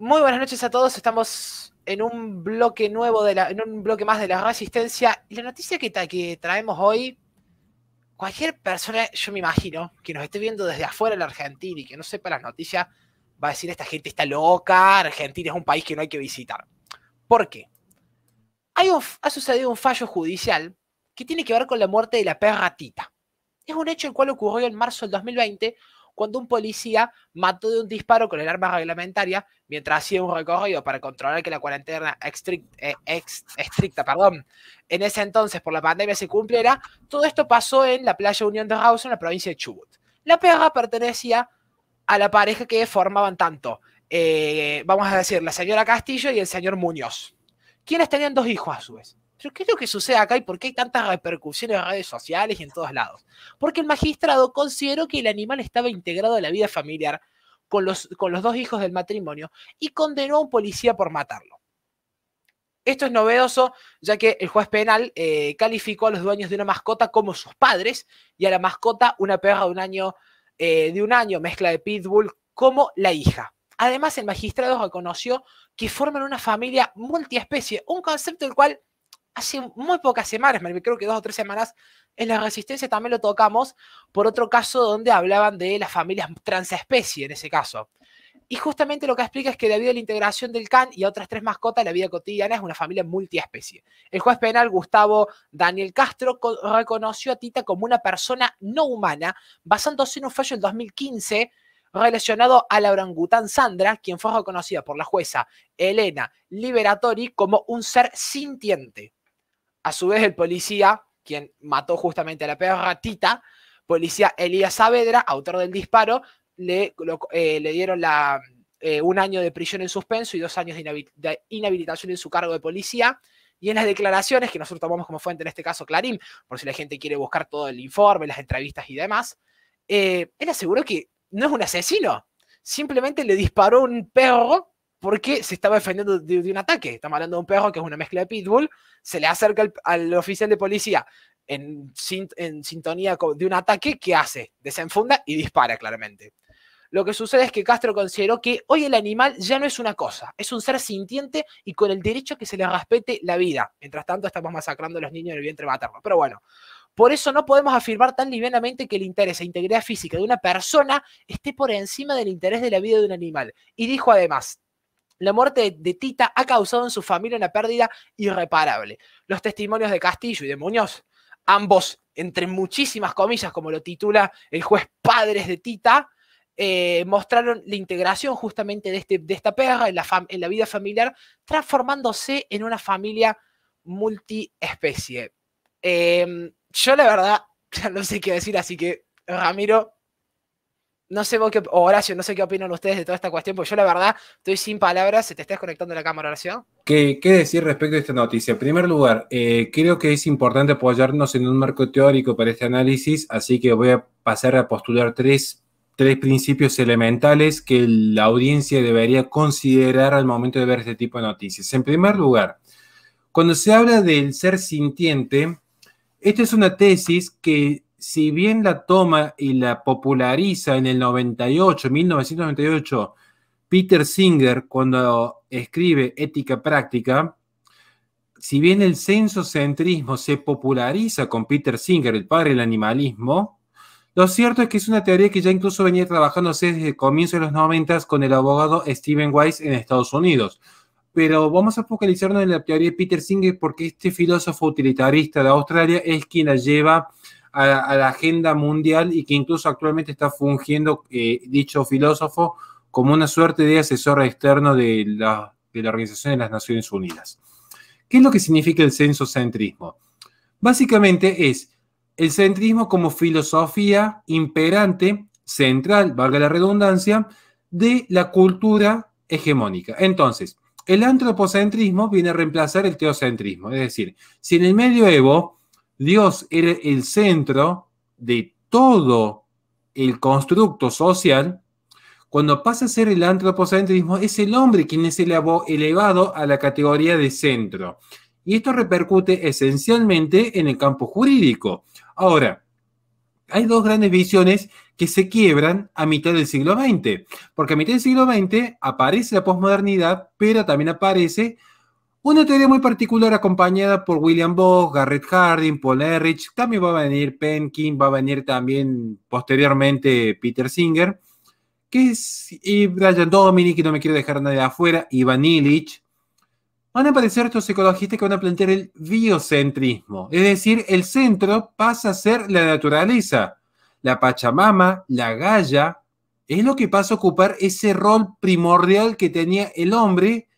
Muy buenas noches a todos. Estamos en un bloque nuevo de en un bloque más de la resistencia. la noticia que, que traemos hoy, cualquier persona, yo me imagino, que nos esté viendo desde afuera de la Argentina y que no sepa las noticias, va a decir esta gente está loca, Argentina es un país que no hay que visitar. ¿Por qué? ha sucedido un fallo judicial que tiene que ver con la muerte de la perra Tita. Es un hecho el cual ocurrió en marzo del 2020 cuando un policía mató de un disparo con el arma reglamentaria mientras hacía un recorrido para controlar que la cuarentena eh, estricta, perdón, en ese entonces por la pandemia se cumpliera, todo esto pasó en la playa Unión de Raus en la provincia de Chubut. La perra pertenecía a la pareja que formaban tanto, eh, vamos a decir, la señora Castillo y el señor Muñoz, quienes tenían dos hijos a su vez. Pero ¿qué es lo que sucede acá y por qué hay tantas repercusiones en redes sociales y en todos lados? Porque el magistrado consideró que el animal estaba integrado a la vida familiar con los, con los dos hijos del matrimonio y condenó a un policía por matarlo. Esto es novedoso, ya que el juez penal eh, calificó a los dueños de una mascota como sus padres y a la mascota, una perra de un año, eh, de un año mezcla de pitbull, como la hija. Además, el magistrado reconoció que forman una familia multiespecie, un concepto del cual hace muy pocas semanas, creo que dos o tres semanas, en la resistencia también lo tocamos por otro caso donde hablaban de las familias transespecie en ese caso. Y justamente lo que explica es que debido a la integración del can y a otras tres mascotas, la vida cotidiana es una familia multiespecie. El juez penal Gustavo Daniel Castro reconoció a Tita como una persona no humana, basándose en un fallo en 2015 relacionado a la orangután Sandra, quien fue reconocida por la jueza Elena Liberatori como un ser sintiente. A su vez, el policía, quien mató justamente a la perra Tita, policía Elías Saavedra, autor del disparo, le, eh, le dieron eh, un año de prisión en suspenso y dos años de, inhabilitación en su cargo de policía. Y en las declaraciones que nosotros tomamos como fuente, en este caso Clarín, por si la gente quiere buscar todo el informe, las entrevistas y demás, eh, él aseguró que no es un asesino. Simplemente le disparó un perro porque se estaba defendiendo de, un ataque. Estamos hablando de un perro que es una mezcla de pitbull, se le acerca al oficial de policía en, en sintonía de un ataque, ¿qué hace? Desenfunda y dispara claramente. Lo que sucede es que Castro consideró que hoy el animal ya no es una cosa, es un ser sintiente y con el derecho a que se le respete la vida. Mientras tanto, estamos masacrando a los niños en el vientre materno. Pero bueno, por eso no podemos afirmar tan livianamente que el interés e integridad física de una persona esté por encima del interés de la vida de un animal. Y dijo además, la muerte de Tita ha causado en su familia una pérdida irreparable. Los testimonios de Castillo y de Muñoz, ambos entre muchísimas comillas, como lo titula el juez Padres de Tita, eh, mostraron la integración justamente de, este, de esta perra en la, vida familiar, transformándose en una familia multiespecie. Em, yo la verdad no sé qué decir, así que Ramiro, no sé vos qué, Horacio, no sé qué opinan ustedes de toda esta cuestión, porque yo la verdad estoy sin palabras, se te está desconectando la cámara, Horacio. ¿Qué, decir respecto a esta noticia? En primer lugar, eh, creo que es importante apoyarnos en un marco teórico para este análisis, así que voy a pasar a postular tres, tres principios elementales que la audiencia debería considerar al momento de ver este tipo de noticias. En primer lugar, cuando se habla del ser sintiente, esta es una tesis que si bien la toma y la populariza en el 98, 1998, Peter Singer cuando escribe Ética Práctica, si bien el censocentrismo se populariza con Peter Singer, el padre del animalismo, lo cierto es que es una teoría que ya incluso venía trabajando desde el comienzo de los 90 con el abogado Stephen Weiss en Estados Unidos. Pero vamos a focalizarnos en la teoría de Peter Singer porque este filósofo utilitarista de Australia es quien la lleva a, la agenda mundial y que incluso actualmente está fungiendo eh, dicho filósofo como una suerte de asesor externo de la, de Organización de las Naciones Unidas. ¿Qué es lo que significa el censocentrismo? Básicamente es el centrismo como filosofía imperante, central, valga la redundancia, de la cultura hegemónica. Entonces, el antropocentrismo viene a reemplazar el teocentrismo, es decir, si en el medioevo Dios era el centro de todo el constructo social, cuando pasa a ser el antropocentrismo, es el hombre quien es elevado a la categoría de centro. Y esto repercute esencialmente en el campo jurídico. Ahora, hay dos grandes visiones que se quiebran a mitad del siglo XX, porque a mitad del siglo XX aparece la posmodernidad, pero también aparece una teoría muy particular acompañada por William Bosch, Garrett Harding, Paul Errich, también va a venir Penkin, va a venir también posteriormente Peter Singer, que es, y Brian Dominic, y no me quiero dejar nadie afuera, Ivan Illich. Van a aparecer estos ecologistas que van a plantear el biocentrismo, es decir, el centro pasa a ser la naturaleza, la Pachamama, la Gaia, es lo que pasa a ocupar ese rol primordial que tenía el hombre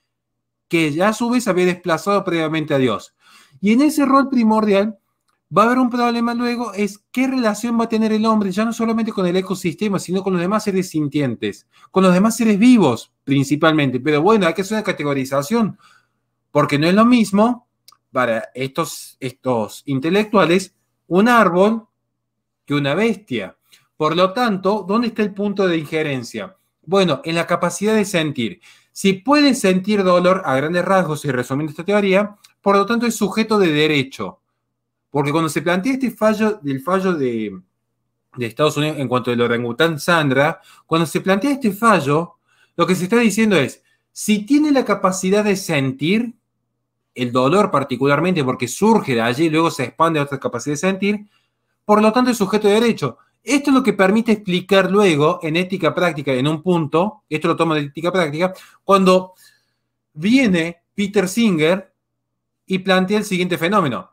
que ya a su vez había desplazado previamente a Dios. Y en ese rol primordial va a haber un problema luego, es qué relación va a tener el hombre, ya no solamente con el ecosistema, sino con los demás seres sintientes, con los demás seres vivos principalmente. Pero bueno, hay que hacer una categorización, porque no es lo mismo para estos, estos intelectuales un árbol que una bestia. Por lo tanto, ¿dónde está el punto de injerencia? Bueno, en la capacidad de sentir. Si puede sentir dolor a grandes rasgos y resumiendo esta teoría, por lo tanto es sujeto de derecho. Porque cuando se plantea este fallo, del fallo de, de Estados Unidos en cuanto al orangután Sandra, cuando se plantea este fallo, lo que se está diciendo es, si tiene la capacidad de sentir el dolor particularmente porque surge de allí y luego se expande a otra capacidad de sentir, por lo tanto es sujeto de derecho. Esto es lo que permite explicar luego en ética práctica, en un punto, esto lo tomo de ética práctica, cuando viene Peter Singer y plantea el siguiente fenómeno.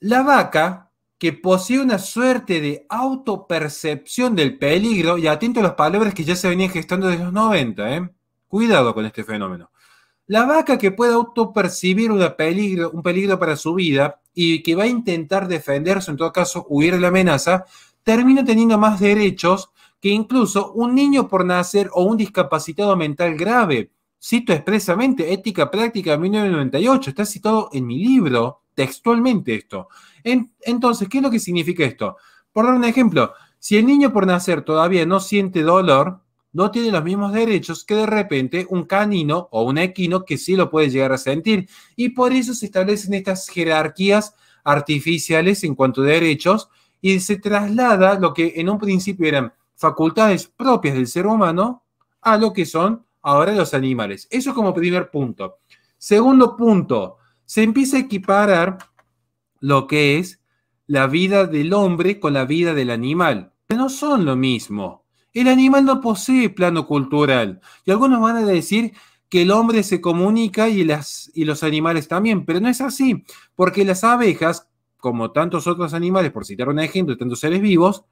La vaca, que posee una suerte de autopercepción del peligro, y atento a las palabras que ya se venían gestando desde los 90, ¿eh? cuidado con este fenómeno. La vaca que puede autopercibir un peligro, un peligro para su vida y que va a intentar defenderse, en todo caso huir de la amenaza, termino teniendo más derechos que incluso un niño por nacer o un discapacitado mental grave. Cito expresamente Ética Práctica 1998, está citado en mi libro textualmente esto. entonces, ¿qué es lo que significa esto? Por dar un ejemplo, si el niño por nacer todavía no siente dolor, no tiene los mismos derechos que de repente un canino o un equino que sí lo puede llegar a sentir. Y por eso se establecen estas jerarquías artificiales en cuanto a derechos y se traslada lo que en un principio eran facultades propias del ser humano a lo que son ahora los animales. Eso es como primer punto. Segundo punto, se empieza a equiparar lo que es la vida del hombre con la vida del animal. Pero no son lo mismo. El animal no posee plano cultural. Y algunos van a decir que el hombre se comunica y, las, y los animales también, pero no es así, porque las abejas como tantos otros animales, por citar un ejemplo, tantos seres vivos,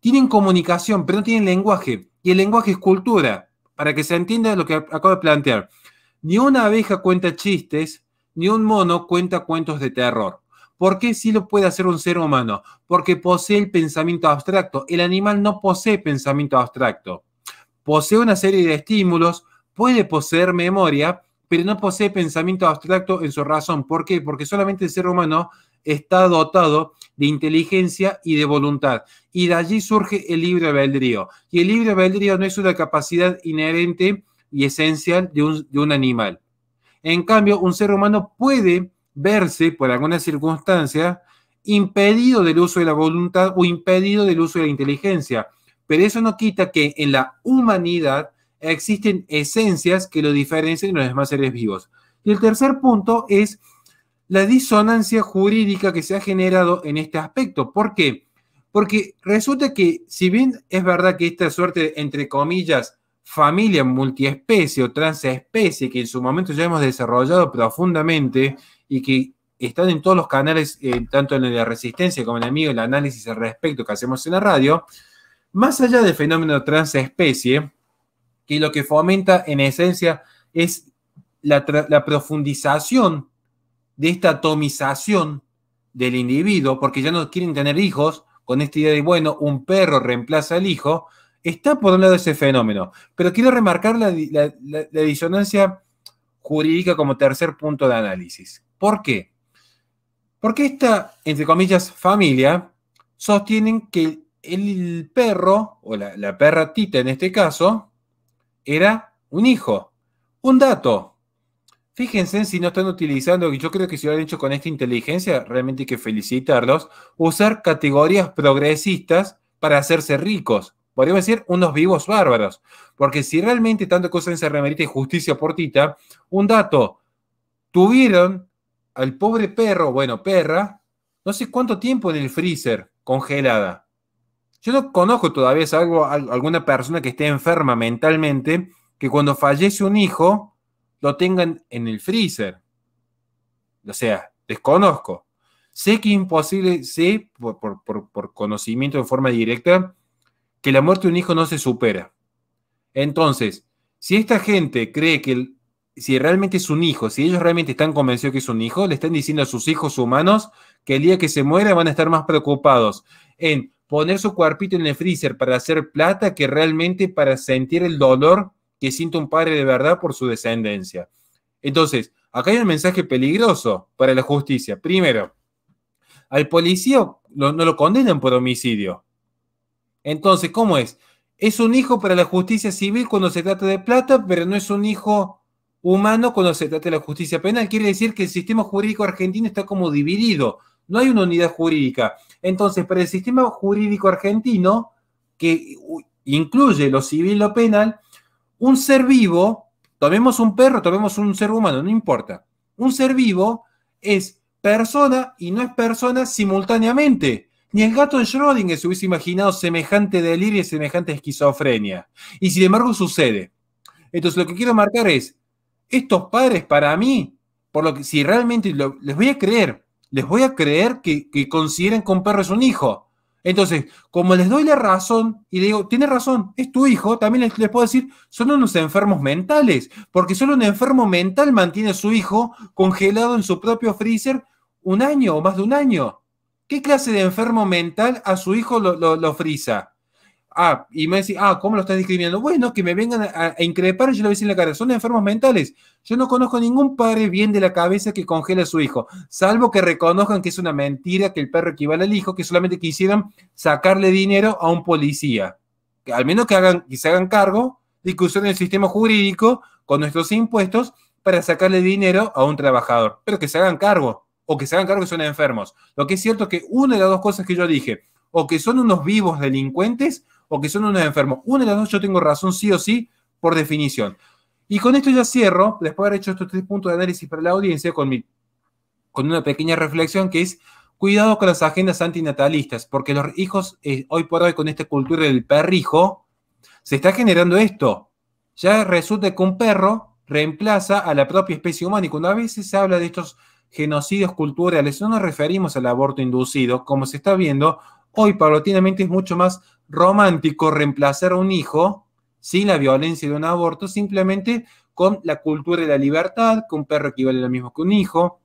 tienen comunicación, pero no tienen lenguaje. Y el lenguaje es cultura, para que se entienda lo que acabo de plantear. Ni una abeja cuenta chistes, ni un mono cuenta cuentos de terror. ¿Por qué sí lo puede hacer un ser humano? Porque posee el pensamiento abstracto. El animal no posee pensamiento abstracto. Posee una serie de estímulos, puede poseer memoria, pero no posee pensamiento abstracto en su razón. ¿Por qué? Porque solamente el ser humano está dotado de inteligencia y de voluntad. Y de allí surge el libre albedrío. Y el libre albedrío no es una capacidad inherente y esencial de un, de un animal. En cambio, un ser humano puede verse, por alguna circunstancia, impedido del uso de la voluntad o impedido del uso de la inteligencia. Pero eso no quita que en la humanidad existen esencias que lo diferencian de los demás seres vivos. Y el tercer punto es la disonancia jurídica que se ha generado en este aspecto. ¿Por qué? Porque resulta que si bien es verdad que esta suerte, entre comillas, familia multiespecie o transespecie que en su momento ya hemos desarrollado profundamente y que están en todos los canales, eh, tanto en la resistencia como en el amigo, el análisis al respecto que hacemos en la radio, más allá del fenómeno transespecie, que lo que fomenta en esencia es la, la profundización de esta atomización del individuo, porque ya no quieren tener hijos, con esta idea de, bueno, un perro reemplaza al hijo, está por un lado ese fenómeno. Pero quiero remarcar la, disonancia jurídica como tercer punto de análisis. ¿Por qué? Porque esta, entre comillas, familia, sostienen que el perro, o la, la perra tita en este caso, era un hijo. Un dato, Fíjense si no están utilizando, y yo creo que si lo han hecho con esta inteligencia, realmente hay que felicitarlos, usar categorías progresistas para hacerse ricos. Podríamos decir unos vivos bárbaros. Porque si realmente tanto cosa en remerita y justicia portita, un dato, tuvieron al pobre perro, bueno, perra, no sé cuánto tiempo en el freezer, congelada. Yo no conozco todavía algo alguna persona que esté enferma mentalmente, que cuando fallece un hijo, lo tengan en el freezer. O sea, desconozco. Sé que es imposible, sé por, conocimiento de forma directa, que la muerte de un hijo no se supera. Entonces, si esta gente cree que si realmente es un hijo, si ellos realmente están convencidos que es un hijo, le están diciendo a sus hijos humanos que el día que se muera van a estar más preocupados en poner su cuerpito en el freezer para hacer plata que realmente para sentir el dolor que siente un padre de verdad por su descendencia. Entonces, acá hay un mensaje peligroso para la justicia. Primero, al policía no lo condenan por homicidio. Entonces, ¿cómo es? Es un hijo para la justicia civil cuando se trata de plata, pero no es un hijo humano cuando se trata de la justicia penal. Quiere decir que el sistema jurídico argentino está como dividido. No hay una unidad jurídica. Entonces, para el sistema jurídico argentino, que incluye lo civil y lo penal, un ser vivo, tomemos un perro, tomemos un ser humano, no importa. Un ser vivo es persona y no es persona simultáneamente. Ni el gato de Schrödinger se hubiese imaginado semejante delirio y semejante esquizofrenia. Y sin embargo sucede. Entonces lo que quiero marcar es, estos padres para mí, por lo que si realmente les voy a creer, les voy a creer que, consideren consideran que un perro es un hijo. Entonces, como les doy la razón y digo, tiene razón, es tu hijo, también les, puedo decir, son unos enfermos mentales, porque solo un enfermo mental mantiene a su hijo congelado en su propio freezer un año o más de un año. ¿Qué clase de enfermo mental a su hijo lo, lo, lo frisa? Ah, y me dice ah, ¿cómo lo estás discriminando? Bueno, que me vengan a, increpar y yo lo voy a decir en la cara, son enfermos mentales. Yo no conozco ningún padre bien de la cabeza que congela a su hijo, salvo que reconozcan que es una mentira que el perro equivale al hijo, que solamente quisieran sacarle dinero a un policía. Que al menos que, hagan, que se hagan cargo de que el sistema jurídico con nuestros impuestos para sacarle dinero a un trabajador, pero que se hagan cargo, o que se hagan cargo que son enfermos. Lo que es cierto es que una de las dos cosas que yo dije, o que son unos vivos delincuentes, o son unos enfermos. Uno de los dos yo tengo razón sí o sí por definición. Y con esto ya cierro, después de haber hecho estos tres puntos de análisis para la audiencia, con, una pequeña reflexión que es, cuidado con las agendas antinatalistas, porque los hijos, eh, hoy por hoy, con esta cultura del perrijo, se está generando esto. Ya resulta que un perro reemplaza a la propia especie humana y cuando a veces se habla de estos genocidios culturales, no nos referimos al aborto inducido, como se está viendo, hoy paulatinamente es mucho más romántico reemplazar a un hijo sin la violencia de un aborto, simplemente con la cultura de la libertad, que un perro equivale a lo mismo que un hijo.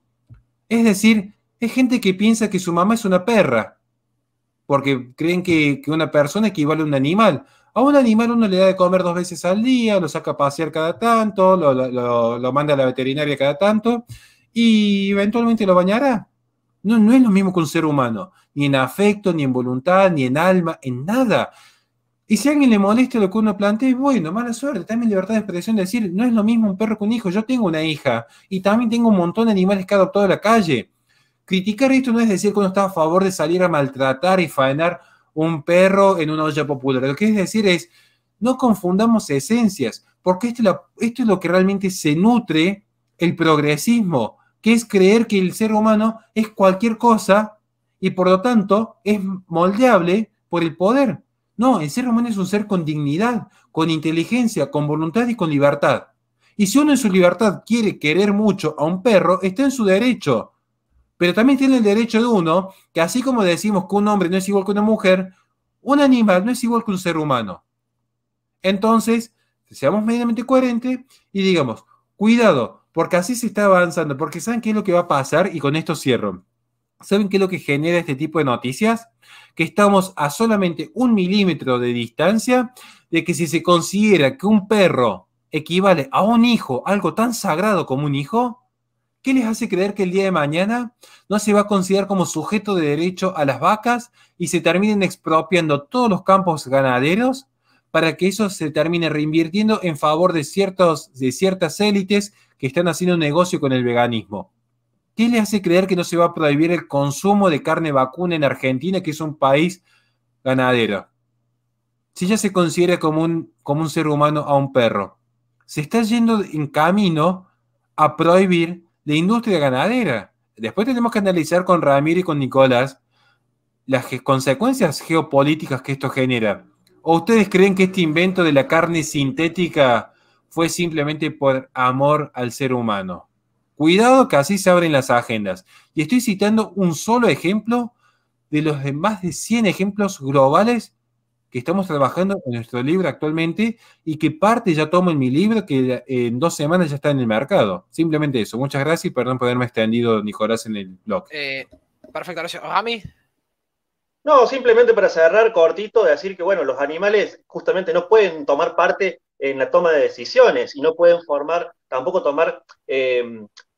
Es decir, hay gente que piensa que su mamá es una perra, porque creen que, una persona equivale a un animal. A un animal uno le da de comer dos veces al día, lo saca a pasear cada tanto, lo manda a la veterinaria cada tanto y eventualmente lo bañará. No, es lo mismo que un ser humano, ni en afecto, ni en voluntad, ni en alma, en nada. Y si a alguien le molesta lo que uno plantea, bueno, mala suerte, también libertad de expresión de decir, no es lo mismo un perro con un hijo, yo tengo una hija y también tengo un montón de animales que he adoptado de la calle. Criticar esto no es decir que uno está a favor de salir a maltratar y faenar un perro en una olla popular. Lo que es decir es, no confundamos esencias, porque esto es lo que realmente se nutre el progresismo que es creer que el ser humano es cualquier cosa y por lo tanto es moldeable por el poder. No, el ser humano es un ser con dignidad, con inteligencia, con voluntad y con libertad. Y si uno en su libertad quiere querer mucho a un perro, está en su derecho. Pero también tiene el derecho de uno que así como decimos que un hombre no es igual que una mujer, un animal no es igual que un ser humano. Entonces, seamos medianamente coherentes y digamos, cuidado, porque así se está avanzando, porque saben qué es lo que va a pasar y con esto cierro. ¿Saben qué es lo que genera este tipo de noticias? Que estamos a solamente un milímetro de distancia de que si se considera que un perro equivale a un hijo, algo tan sagrado como un hijo, ¿Qué les hace creer que el día de mañana no se va a considerar como sujeto de derecho a las vacas y se terminen expropiando todos los campos ganaderos para que eso se termine reinvirtiendo en favor de, ciertos, de ciertas élites que están haciendo negocio con el veganismo. ¿Qué le hace creer que no se va a prohibir el consumo de carne vacuna en Argentina, que es un país ganadero? Si ya se considera como un, como un ser humano a un perro, se está yendo en camino a prohibir la industria ganadera. Después tenemos que analizar con Ramiro y con Nicolás las consecuencias geopolíticas que esto genera. ¿O ustedes creen que este invento de la carne sintética fue simplemente por amor al ser humano. Cuidado que así se abren las agendas. Y estoy citando un solo ejemplo de los más de 100 ejemplos globales que estamos trabajando en nuestro libro actualmente y que parte ya tomo en mi libro que en dos semanas ya está en el mercado. Simplemente eso. Muchas gracias y perdón por haberme extendido, Nicolás, en el blog. Eh, perfecto, gracias. mí No, simplemente para cerrar cortito, decir que, bueno, los animales justamente no pueden tomar parte en la toma de decisiones y no pueden formar, tampoco tomar eh,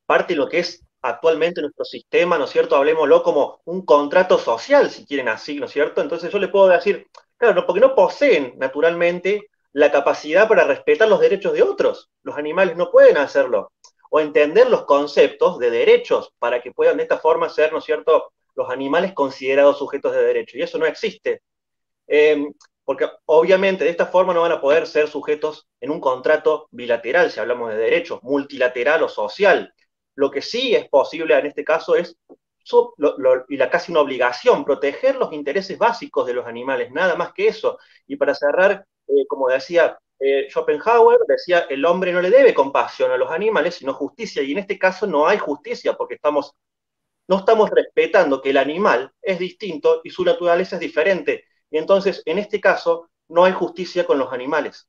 parte de lo que es actualmente nuestro sistema, ¿no es cierto? Hablemoslo como un contrato social, si quieren así, ¿no es cierto? Entonces yo le puedo decir, claro, porque no poseen naturalmente la capacidad para respetar los derechos de otros. Los animales no pueden hacerlo. O entender los conceptos de derechos para que puedan de esta forma ser, ¿no es cierto?, los animales considerados sujetos de derecho. Y eso no existe. Em, porque obviamente de esta forma no van a poder ser sujetos en un contrato bilateral, si hablamos de derechos, multilateral o social. Lo que sí es posible en este caso es, y la casi una obligación, proteger los intereses básicos de los animales, nada más que eso. Y para cerrar, eh, como decía eh, Schopenhauer, decía, el hombre no le debe compasión a los animales, sino justicia, y en este caso no hay justicia, porque estamos, no estamos respetando que el animal es distinto y su naturaleza es diferente y entonces, en este caso, no hay justicia con los animales.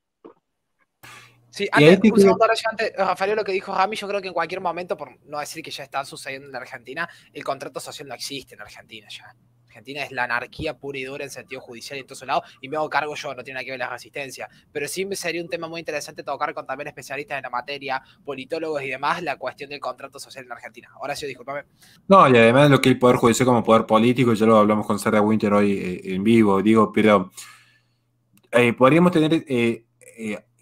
Sí, antes, un segundo, Rafael, lo que dijo Jami, yo creo que en cualquier momento, por no decir que ya está sucediendo en Argentina, el contrato social no existe en Argentina ya. Argentina es la anarquía pura y dura en sentido judicial y en todos lados, y me hago cargo yo, no tiene nada que ver las resistencia. Pero sí me sería un tema muy interesante tocar con también especialistas en la materia, politólogos y demás, la cuestión del contrato social en Argentina. Ahora sí, discúlpame. No, y además lo que el Poder Judicial como poder político, ya lo hablamos con Sara Winter hoy eh, en vivo, digo, pero eh, podríamos tener... Eh,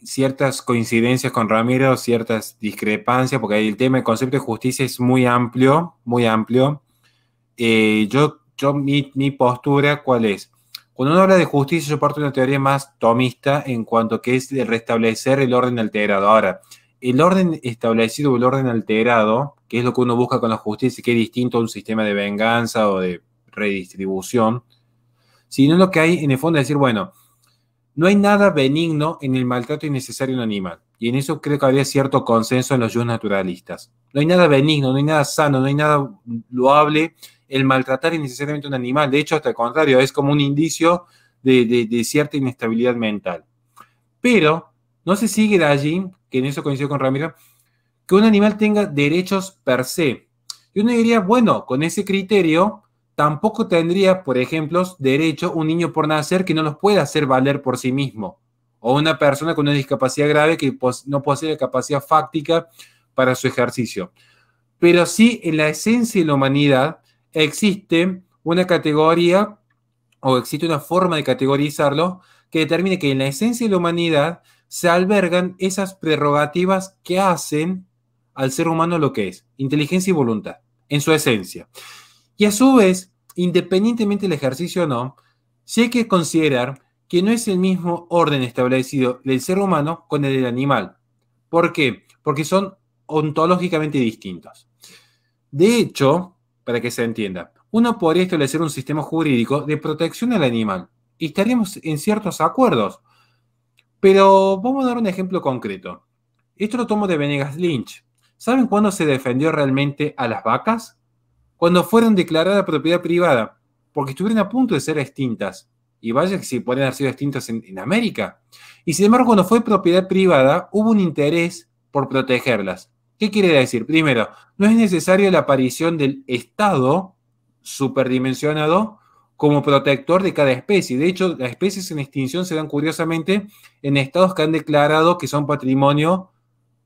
ciertas coincidencias con Ramiro, ciertas discrepancias, porque el tema, el concepto de justicia es muy amplio, muy amplio. yo yo, mi, postura, ¿cuál es? Cuando uno habla de justicia, yo parto de una teoría más tomista en cuanto que es el restablecer el orden alterado. Ahora, el orden establecido o el orden alterado, que es lo que uno busca con la justicia, que es distinto a un sistema de venganza o de redistribución, sino lo que hay en el fondo es decir, bueno, no hay nada benigno en el maltrato innecesario de un animal. Y en eso creo que había cierto consenso en los yus naturalistas. No hay nada benigno, no hay nada sano, no hay nada loable el maltratar innecesariamente un animal. De hecho, hasta el contrario, es como un indicio de, cierta inestabilidad mental. Pero no se sigue de allí, que en eso coincido con Ramiro, que un animal tenga derechos per se. Y uno diría, bueno, con ese criterio, tampoco tendría, por ejemplo, derecho un niño por nacer que no los pueda hacer valer por sí mismo. O una persona con una discapacidad grave que no posee capacidad fáctica para su ejercicio. Pero sí, en la esencia de la humanidad, existe una categoría o existe una forma de categorizarlo que determine que en la esencia de la humanidad se albergan esas prerrogativas que hacen al ser humano lo que es, inteligencia y voluntad, en su esencia. Y a su vez, independientemente del ejercicio o no, sí hay que considerar que no es el mismo orden establecido del ser humano con el del animal. ¿Por qué? Porque son ontológicamente distintos. De hecho, para que se entienda. Uno podría establecer un sistema jurídico de protección al animal y estaríamos en ciertos acuerdos. Pero vamos a dar un ejemplo concreto. Esto lo tomo de Venegas Lynch. ¿Saben cuándo se defendió realmente a las vacas? Cuando fueron declaradas propiedad privada, porque estuvieron a punto de ser extintas. Y vaya que si pueden haber sido extintas en, en América. Y sin embargo, cuando fue propiedad privada, hubo un interés por protegerlas. ¿Qué quiere decir? Primero, no es necesaria la aparición del Estado superdimensionado como protector de cada especie. De hecho, las especies en extinción se dan curiosamente en estados que han declarado que son patrimonio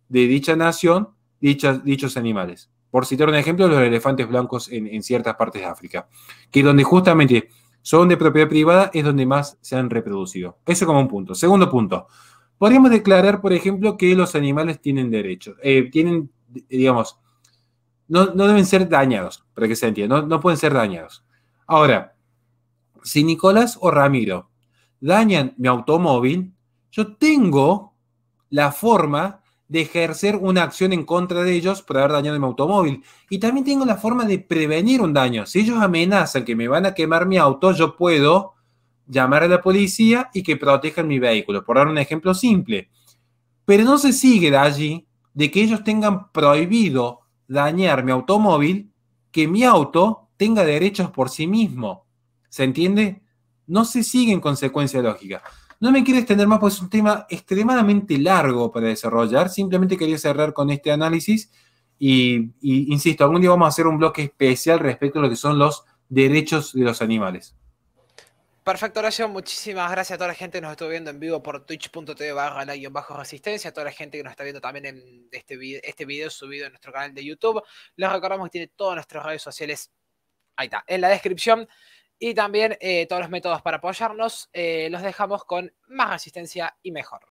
de dicha nación, dichos animales. Por citar un ejemplo, los elefantes blancos en, en ciertas partes de África, que donde justamente son de propiedad privada es donde más se han reproducido. Eso como un punto. Segundo punto, Podríamos declarar, por ejemplo, que los animales tienen derechos, eh, tienen, digamos, no, deben ser dañados, para que se entienda, no, no pueden ser dañados. Ahora, si Nicolás o Ramiro dañan mi automóvil, yo tengo la forma de ejercer una acción en contra de ellos por haber dañado mi automóvil. Y también tengo la forma de prevenir un daño. Si ellos amenazan que me van a quemar mi auto, yo puedo llamar a la policía y que protejan mi vehículo, por dar un ejemplo simple. Pero no se sigue de allí de que ellos tengan prohibido dañar mi automóvil, que mi auto tenga derechos por sí mismo. ¿Se entiende? No se sigue en consecuencia lógica. No me quiero extender más, pues es un tema extremadamente largo para desarrollar. Simplemente quería cerrar con este análisis y, y insisto, algún día vamos a hacer un bloque especial respecto a lo que son los derechos de los animales. Perfecto, Horacio. Muchísimas gracias a toda la gente que nos estuvo viendo en vivo por twitch.tv barra la bajo resistencia, a toda la gente que nos está viendo también en este video, este video subido en nuestro canal de YouTube. Les recordamos que tiene todas nuestras redes sociales, ahí está, en la descripción. Y también eh, todos los métodos para apoyarnos. Eh, los dejamos con más resistencia y mejor.